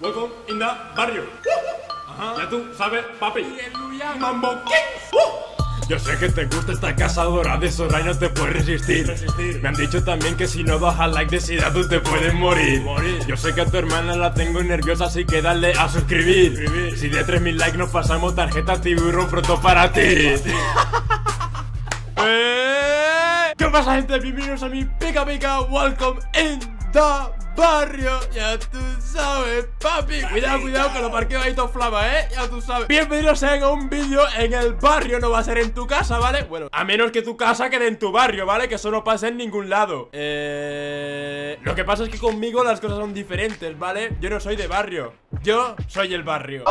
Welcome in the barrio. Ya tú sabes, papi. Mambo Kings. Uh. Yo sé que te gusta esta casa dorada, de esos no te puedes resistir. Me han dicho también que si no das a like tú te puedes morir. Yo sé que a tu hermana la tengo nerviosa, así que dale a suscribir. Si de 3000 likes nos pasamos tarjeta tiburón pronto para ti. Eh, ¿Qué pasa gente? Bienvenidos a mi Pica Pica Welcome in barrio. Ya tú sabes, papi. Cuidado, cuidado que lo parqueo ahí todo ¿eh? Ya tú sabes. Bienvenidos a un vídeo en el barrio. No va a ser en tu casa, ¿vale? Bueno, a menos que tu casa quede en tu barrio, ¿vale? Que eso no pase en ningún lado. Eh... Lo que pasa es que conmigo las cosas son diferentes, ¿vale? Yo no soy de barrio. Yo soy el barrio.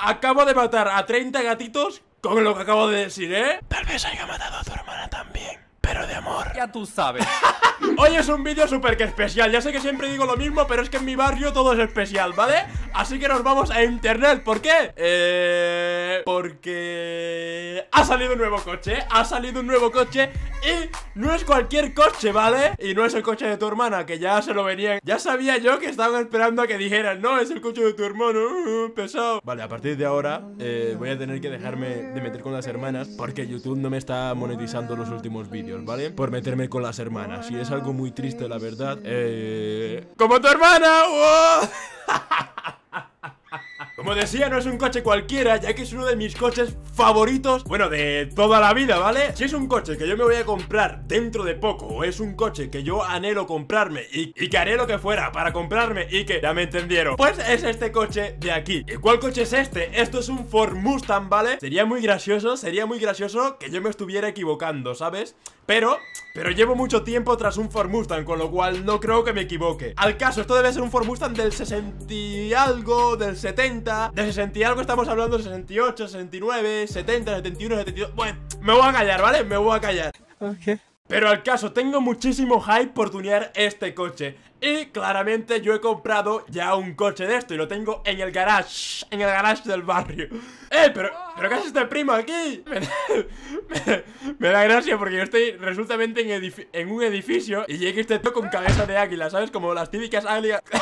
Acabo de matar a 30 gatitos con lo que acabo de decir, ¿eh? Tal vez haya matado a tu hermana pero de amor. Ya tú sabes. Hoy es un vídeo súper que especial Ya sé que siempre digo lo mismo, pero es que en mi barrio todo es especial, ¿vale? Así que nos vamos a internet, ¿por qué? Eh... Porque... Ha salido un nuevo coche, ha salido un nuevo coche Y no es cualquier coche, ¿vale? Y no es el coche de tu hermana, que ya se lo venía Ya sabía yo que estaban esperando a que dijeran No, es el coche de tu hermano, uh, uh, pesado Vale, a partir de ahora eh, voy a tener que dejarme de meter con las hermanas Porque YouTube no me está monetizando los últimos vídeos, ¿vale? Por meterme con las hermanas Y es es algo muy triste, la verdad. Eh, ¡Como tu hermana! ¡oh! Como decía, no es un coche cualquiera, ya que es uno de mis coches favoritos, bueno, de toda la vida, ¿vale? Si es un coche que yo me voy a comprar dentro de poco, o es un coche que yo anhelo comprarme y, y que haré lo que fuera para comprarme y que ya me entendieron, pues es este coche de aquí. ¿Y cuál coche es este? Esto es un Ford Mustang, ¿vale? Sería muy gracioso, sería muy gracioso que yo me estuviera equivocando, ¿sabes? Pero, pero llevo mucho tiempo tras un Ford Con lo cual no creo que me equivoque Al caso, esto debe ser un Ford del 60 y algo, del 70 de 60 y algo estamos hablando 68, 69, 70, 71, 72 Bueno, me voy a callar, ¿vale? Me voy a callar Ok pero al caso, tengo muchísimo hype por tunear este coche Y claramente yo he comprado ya un coche de esto Y lo tengo en el garage, en el garage del barrio ¡Eh, pero, pero qué hace este primo aquí! Me da, gracia porque yo estoy resultamente en, un edificio Y llega este todo con cabeza de águila, ¿sabes? Como las típicas águilas...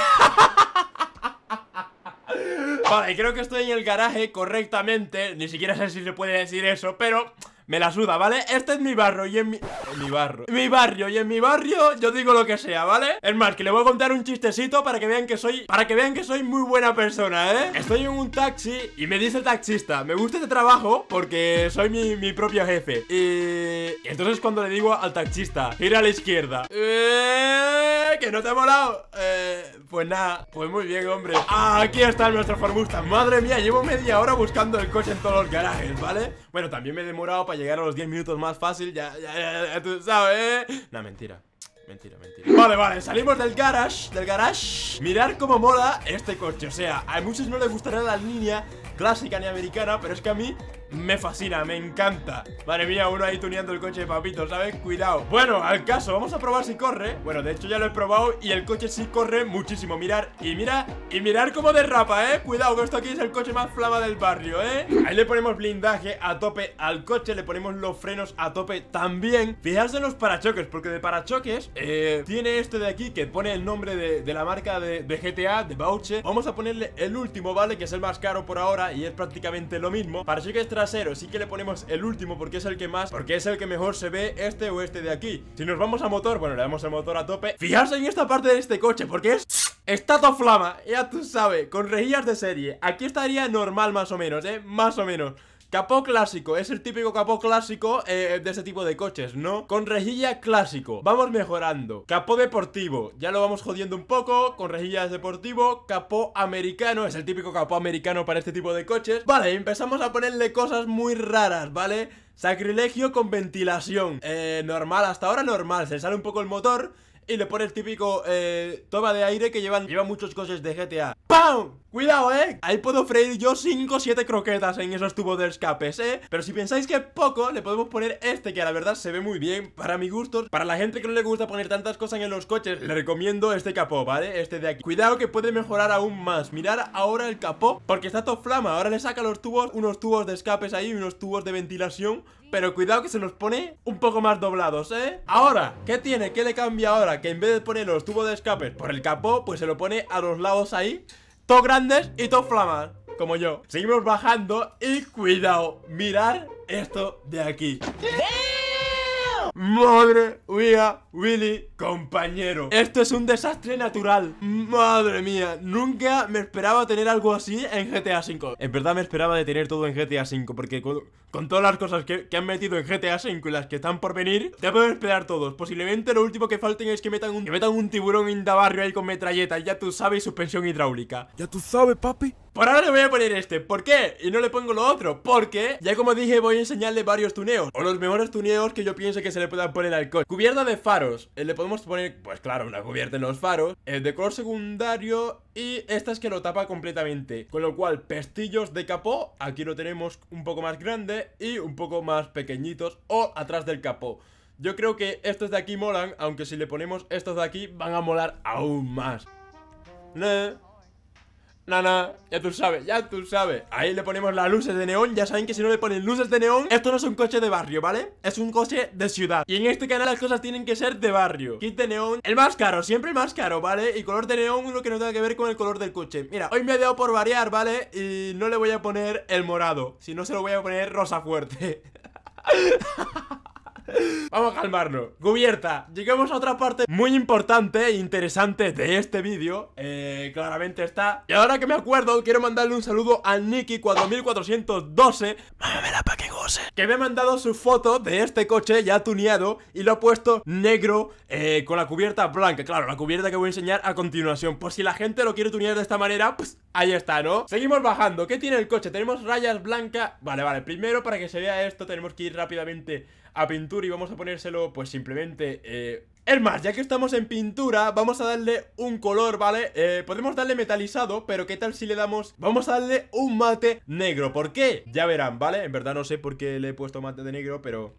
Vale, creo que estoy en el garaje correctamente Ni siquiera sé si se puede decir eso, pero... Me la suda, ¿vale? Este es mi barrio y en mi... Eh, mi barrio Mi barrio y en mi barrio yo digo lo que sea, ¿vale? Es más, que le voy a contar un chistecito para que vean que soy... Para que vean que soy muy buena persona, ¿eh? Estoy en un taxi y me dice el taxista Me gusta este trabajo porque soy mi, mi propio jefe Y... Entonces cuando le digo al taxista Gira a la izquierda eh, Que no te ha molado eh, Pues nada, pues muy bien, hombre Aquí está nuestro Formusta Madre mía, llevo media hora buscando el coche en todos los garajes, ¿vale? Bueno, también me he demorado para llegar a los 10 minutos más fácil, ya, ya, ya, ya tú sabes. No, mentira. Mentira, mentira Vale, vale, salimos del garage Del garage Mirar cómo mola este coche O sea, a muchos no les gustaría la línea clásica ni americana Pero es que a mí me fascina, me encanta Madre mía, uno ahí tuneando el coche de papito, ¿sabes? Cuidado Bueno, al caso, vamos a probar si corre Bueno, de hecho ya lo he probado y el coche sí corre muchísimo Mirar, y mira, y mirar cómo derrapa, ¿eh? Cuidado, que esto aquí es el coche más flama del barrio, ¿eh? Ahí le ponemos blindaje a tope al coche Le ponemos los frenos a tope también Fijarse en los parachoques, porque de parachoques eh, Tiene esto de aquí que pone el nombre de, la marca de, GTA, de Bauche Vamos a ponerle el último, ¿vale? Que es el más caro por ahora y es prácticamente lo mismo este trasero sí que le ponemos el último porque es el que más, porque es el que mejor se ve este o este de aquí Si nos vamos a motor, bueno, le damos el motor a tope Fijarse en esta parte de este coche porque es... Estatua flama, ya tú sabes, con rejillas de serie Aquí estaría normal más o menos, eh, más o menos Capó clásico, es el típico capó clásico eh, de ese tipo de coches, ¿no? Con rejilla clásico, vamos mejorando Capó deportivo, ya lo vamos jodiendo un poco Con rejillas deportivo, capó americano Es el típico capó americano para este tipo de coches Vale, empezamos a ponerle cosas muy raras, ¿vale? Sacrilegio con ventilación eh, normal, hasta ahora normal Se sale un poco el motor y le pone el típico eh, toma de aire que llevan, lleva muchos coches de GTA. ¡Pam! Cuidado, ¿eh? Ahí puedo freír yo 5 o 7 croquetas en esos tubos de escapes, ¿eh? Pero si pensáis que es poco, le podemos poner este que a la verdad se ve muy bien para mi gusto. Para la gente que no le gusta poner tantas cosas en los coches, le recomiendo este capó, ¿vale? Este de aquí. Cuidado que puede mejorar aún más. Mirar ahora el capó, porque está todo flama. Ahora le saca los tubos, unos tubos de escapes ahí, unos tubos de ventilación pero cuidado que se nos pone un poco más doblados, ¿eh? Ahora, ¿qué tiene? ¿Qué le cambia ahora? Que en vez de poner los tubos de escape por el capó, pues se lo pone a los lados ahí, todos grandes y todos flamas, como yo. Seguimos bajando y cuidado, mirar esto de aquí. ¡Madre mía! Willy, compañero Esto es un desastre natural Madre mía, nunca me esperaba tener algo así en GTA V En verdad me esperaba de tener todo en GTA V Porque con, todas las cosas que, han metido en GTA V y las que están por venir te puedo esperar todos Posiblemente lo último que falten es que metan un, que metan un tiburón indabarrio ahí con metralleta Ya tú sabes, suspensión hidráulica Ya tú sabes, papi por ahora le voy a poner este, ¿por qué? Y no le pongo lo otro, porque ya como dije voy a enseñarle varios tuneos O los mejores tuneos que yo pienso que se le puedan poner al coche Cubierta de faro eh, le podemos poner, pues claro, una cubierta en los faros, el de color secundario y esta es que lo tapa completamente. Con lo cual, pestillos de capó, aquí lo tenemos un poco más grande y un poco más pequeñitos o atrás del capó. Yo creo que estos de aquí molan, aunque si le ponemos estos de aquí van a molar aún más. Nana, ya tú sabes, ya tú sabes Ahí le ponemos las luces de neón Ya saben que si no le ponen luces de neón Esto no es un coche de barrio, ¿vale? Es un coche de ciudad Y en este canal las cosas tienen que ser de barrio Kit de neón, el más caro, siempre el más caro, ¿vale? Y color de neón, uno que no tenga que ver con el color del coche Mira, hoy me ha dado por variar, ¿vale? Y no le voy a poner el morado Si no, se lo voy a poner rosa fuerte Vamos a calmarnos. Cubierta, llegamos a otra parte muy importante e interesante de este vídeo. Eh, claramente está. Y ahora que me acuerdo, quiero mandarle un saludo a Nicky4412. la para que goce. Que me ha mandado su foto de este coche ya tuneado y lo ha puesto negro eh, con la cubierta blanca. Claro, la cubierta que voy a enseñar a continuación. Por si la gente lo quiere tunear de esta manera, pues ahí está, ¿no? Seguimos bajando. ¿Qué tiene el coche? Tenemos rayas blancas. Vale, vale. Primero, para que se vea esto, tenemos que ir rápidamente a pintura y vamos a ponérselo pues simplemente... Eh... Es más, ya que estamos en pintura, vamos a darle un color, ¿vale? Eh, podemos darle metalizado, pero ¿qué tal si le damos... Vamos a darle un mate negro, ¿por qué? Ya verán, ¿vale? En verdad no sé por qué le he puesto mate de negro, pero...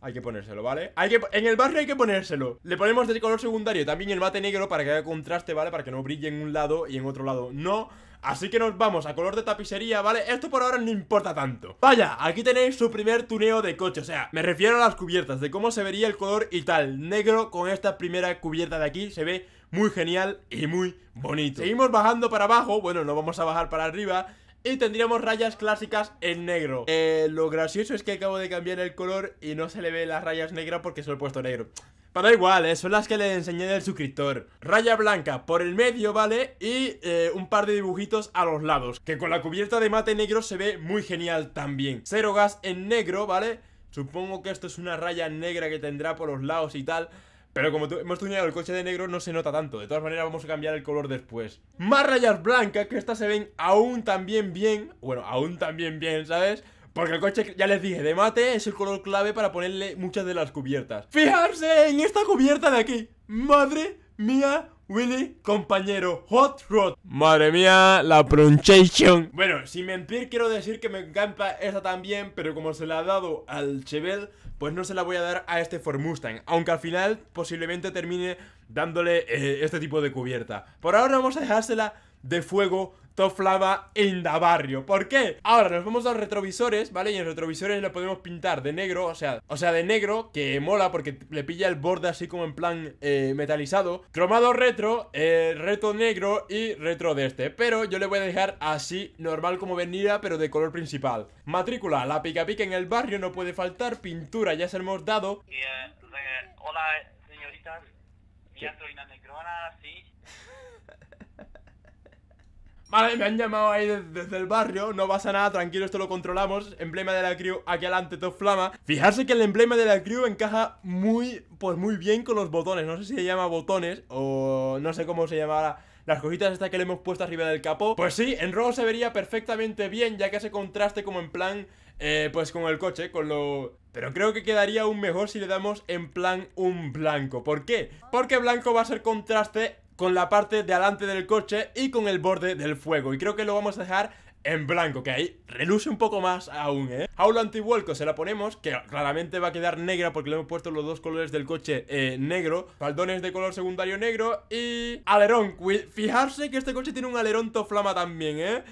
Hay que ponérselo, ¿vale? Hay que, en el barrio hay que ponérselo Le ponemos de color secundario también el mate negro Para que haya contraste, ¿vale? Para que no brille en un lado y en otro lado no Así que nos vamos a color de tapicería, ¿vale? Esto por ahora no importa tanto Vaya, aquí tenéis su primer tuneo de coche O sea, me refiero a las cubiertas De cómo se vería el color y tal Negro con esta primera cubierta de aquí Se ve muy genial y muy bonito Seguimos bajando para abajo Bueno, no vamos a bajar para arriba y tendríamos rayas clásicas en negro eh, Lo gracioso es que acabo de cambiar el color y no se le ve las rayas negras porque solo he puesto negro pero da igual, eh, son las que le enseñé del suscriptor Raya blanca por el medio, ¿vale? Y eh, un par de dibujitos a los lados Que con la cubierta de mate negro se ve muy genial también Cero gas en negro, ¿vale? Supongo que esto es una raya negra que tendrá por los lados y tal pero como hemos tuñado el coche de negro no se nota tanto De todas maneras vamos a cambiar el color después Más rayas blancas que estas se ven aún también bien Bueno, aún también bien, ¿sabes? Porque el coche, ya les dije, de mate es el color clave para ponerle muchas de las cubiertas Fijarse en esta cubierta de aquí Madre mía, Willy, compañero, Hot Rod. Madre mía, la pronunciación. Bueno, sin mentir, quiero decir que me encanta esta también, pero como se la ha dado al Chevel, pues no se la voy a dar a este Ford Mustang. Aunque al final posiblemente termine dándole eh, este tipo de cubierta. Por ahora vamos a dejársela de fuego toflaba en la Barrio ¿Por qué? Ahora nos vamos a los retrovisores, ¿vale? Y en retrovisores lo podemos pintar de negro O sea, o sea de negro, que mola porque le pilla el borde así como en plan eh, metalizado Cromado retro, eh, reto negro y retro de este Pero yo le voy a dejar así, normal como venía, pero de color principal Matrícula, la pica pica en el barrio no puede faltar Pintura, ya se hemos dado eh, hola, eh, señoritas, una Negrona, sí Vale, me han llamado ahí desde, el barrio No pasa nada, tranquilo, esto lo controlamos Emblema de la crew, aquí adelante, top flama Fijarse que el emblema de la crew encaja muy, pues muy bien con los botones No sé si se llama botones o no sé cómo se llamará las cositas estas que le hemos puesto arriba del capó Pues sí, en rojo se vería perfectamente bien Ya que hace contraste como en plan eh, Pues con el coche, con lo... Pero creo que quedaría aún mejor si le damos en plan un blanco ¿Por qué? Porque blanco va a ser contraste con la parte de adelante del coche y con el borde del fuego. Y creo que lo vamos a dejar en blanco, que ahí reluce un poco más aún, ¿eh? Aula antivuelco se la ponemos, que claramente va a quedar negra porque le hemos puesto los dos colores del coche eh, negro, faldones de color secundario negro y alerón. Fijarse que este coche tiene un alerón toflama también, ¿eh?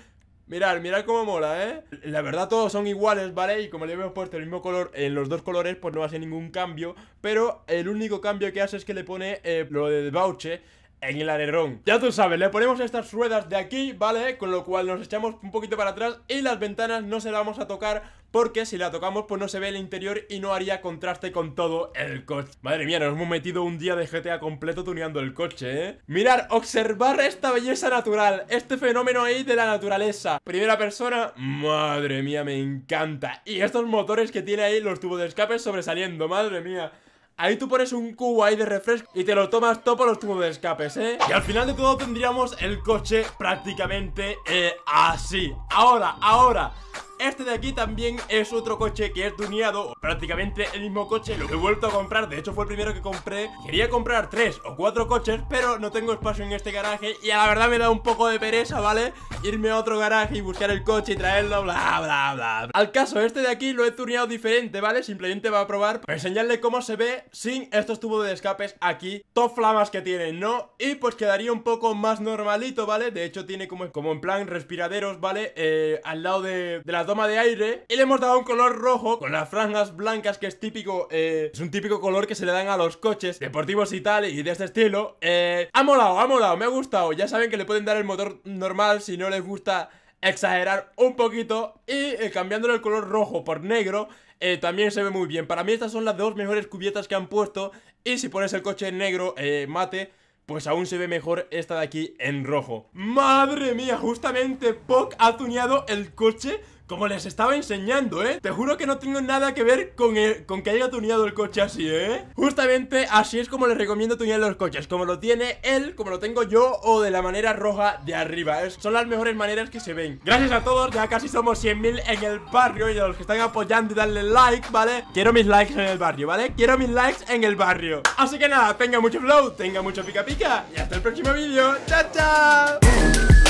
Mirad, mirad cómo mola, ¿eh? La verdad todos son iguales, ¿vale? Y como le hemos puesto el mismo color en los dos colores, pues no va a ser ningún cambio Pero el único cambio que hace es que le pone eh, lo de bauche en el alerón Ya tú sabes, le ponemos estas ruedas de aquí, ¿vale? Con lo cual nos echamos un poquito para atrás y las ventanas no se las vamos a tocar porque si la tocamos pues no se ve el interior y no haría contraste con todo el coche Madre mía, nos hemos metido un día de GTA completo tuneando el coche, ¿eh? Mirar, observar esta belleza natural, este fenómeno ahí de la naturaleza Primera persona, madre mía, me encanta Y estos motores que tiene ahí, los tubos de escape sobresaliendo, madre mía Ahí tú pones un cubo ahí de refresco y te lo tomas todo por los tubos de escapes, ¿eh? Y al final de todo tendríamos el coche prácticamente eh, así Ahora, ahora este de aquí también es otro coche que he tuneado Prácticamente el mismo coche, lo que he vuelto a comprar De hecho fue el primero que compré Quería comprar tres o cuatro coches Pero no tengo espacio en este garaje Y a la verdad me da un poco de pereza, ¿vale? Irme a otro garaje y buscar el coche y traerlo Bla, bla, bla, Al caso, este de aquí lo he tuneado diferente, ¿vale? Simplemente va a probar para pues, enseñarle cómo se ve sin estos tubos de escapes aquí Top flamas que tiene, ¿no? Y pues quedaría un poco más normalito, ¿vale? De hecho tiene como, como en plan respiraderos, ¿vale? Eh, al lado de, la toma de aire y le hemos dado un color rojo con las franjas blancas que es típico, eh, es un típico color que se le dan a los coches deportivos y tal y de este estilo. Eh, ha molado, ha molado, me ha gustado. Ya saben que le pueden dar el motor normal si no les gusta exagerar un poquito y eh, cambiándole el color rojo por negro eh, también se ve muy bien. Para mí estas son las dos mejores cubiertas que han puesto y si pones el coche en negro mate pues aún se ve mejor esta de aquí en rojo. ¡Madre mía! Justamente Poc ha tuneado el coche como les estaba enseñando, ¿eh? Te juro que no tengo nada que ver con, con que haya tuneado el coche así, ¿eh? Justamente así es como les recomiendo tunear los coches Como lo tiene él, como lo tengo yo O de la manera roja de arriba ¿eh? Son las mejores maneras que se ven Gracias a todos, ya casi somos 100.000 en el barrio Y a los que están apoyando y darle like, ¿vale? Quiero mis likes en el barrio, ¿vale? Quiero mis likes en el barrio Así que nada, tenga mucho flow, tenga mucho pica pica Y hasta el próximo vídeo, chao, chao